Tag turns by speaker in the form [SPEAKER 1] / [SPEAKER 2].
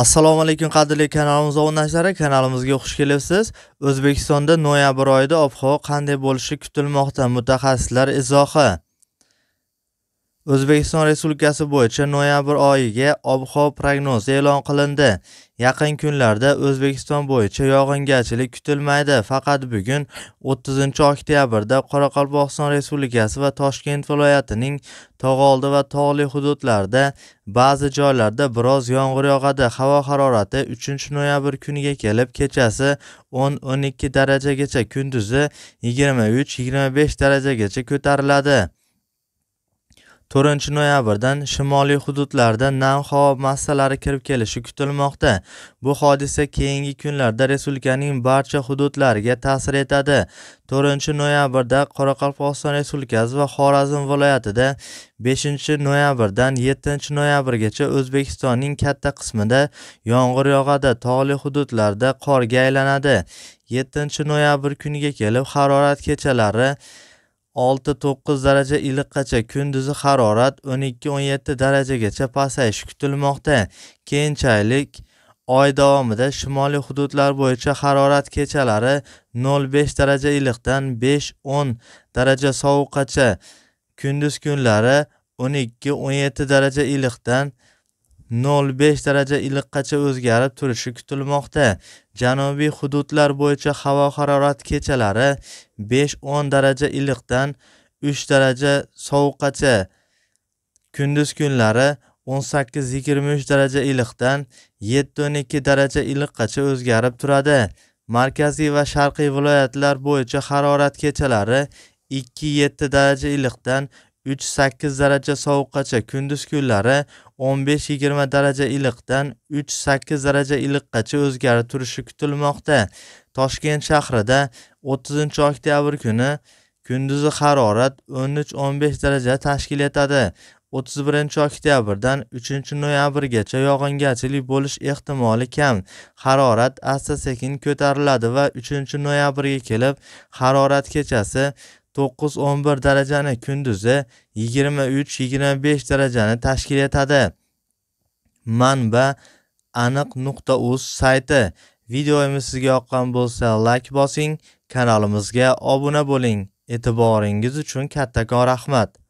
[SPEAKER 1] assalomu alaykum qadrli kanalimiz obunachilari kanalimizga xush kelibsiz o'zbekistonda noyabr oyida ob havo qanday bo'lishi kutilmoqda mutaxassislar izohi O'zbekiston Respublikasi bo'yicha noyabr oyiga ob-havo prognozi e'lon qilindi. Yaqin kunlarda O'zbekiston bo'yicha yog'ingarchilik kutilmaydi, faqat bugun 30-oktyabrda Qoraqalpog'iston Respublikasi va Toshkent viloyatining tog'oldi va tog'li hududlarida ba'zi joylarda biroz yomg'ir yog'adi. Havo harorati 3-noyabr kuniga kelib kechasi 10-12 darajagacha, kunduzi 23-25 darajagacha ko'tariladi. to'rtinchi noyabrdan shimoliy hududlarda nam havo massalari kirib kelishi kutilmoqda bu hodisa keyingi kunlarda respublikaning barcha hududlariga ta'sir etadi to'rtinchi noyabrda qoraqalpog'iston respublikasi va xorazm viloyatida beshinchi noyabrdan yettinchi noyabrgacha o'zbekistonning katta qismida yomg'ir yog'adi tog'li hududlarda qorga aylanadi yettinchi noyabr kuniga kelib harorat kechalari olti to'qqiz daraja iliqqacha kunduzi harorat o'n ikki o'n yetti darajagacha pasayishi kutilmoqda keyinchalik oy davomida shimoliy hududlar bo'yicha harorat kechalari nol besh daraja iliqdan besh o'n daraja sovuqqacha kunduz kunlari o'n ikki o'n yetti daraja iliqdan 0,5 daraja iliqqacha o'zgarib turishi kutilmoqda. Janubiy hududlar bo'yicha havo harorati kechalari 5-10 daraja iliqdan 3 daraja sovuqqacha, kunduz kunlari 18-23 daraja iliqdan 7-12 daraja iliqqacha o'zgarib turadi. Markaziy va sharqiy viloyatlar bo'yicha harorat kechalari 2-7 daraja iliqdan 3-8 daraja sovuqqacha kunduz kunlari 15-20 daraja iliqdan 3-8 daraja iliqqacha o'zgarib turishi kutilmoqda. Toshkent shahrida 30-oktyabr kuni kunduzi harorat 13-15 daraja tashkil etadi. 31-oktyabrdan 3-noyabrgacha yog'ingarchilik bo'lish ehtimoli kam. Harorat asta-sekin ko'tariladi va 3-noyabrga kelib, harorat kechasi to'qqiz o'n bir darajani kunduzi yigirma uch yigirma besh darajani tashkil etadi manba aniq nuqta uz sayti videomiz sizga yoqqan bo'lsa layk bosing kanalimizga obuna bo'ling e'tiboringiz uchun kattakon rahmat